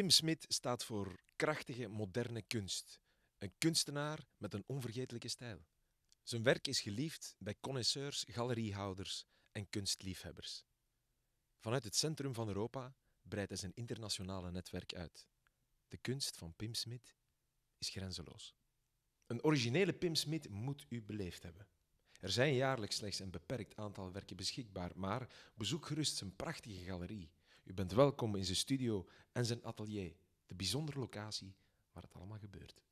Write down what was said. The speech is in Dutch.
Pim Smit staat voor krachtige, moderne kunst. Een kunstenaar met een onvergetelijke stijl. Zijn werk is geliefd bij connoisseurs, galeriehouders en kunstliefhebbers. Vanuit het centrum van Europa breidt hij zijn internationale netwerk uit. De kunst van Pim Smit is grenzeloos. Een originele Pim Smit moet u beleefd hebben. Er zijn jaarlijks slechts een beperkt aantal werken beschikbaar, maar bezoek gerust zijn prachtige galerie u bent welkom in zijn studio en zijn atelier, de bijzondere locatie waar het allemaal gebeurt.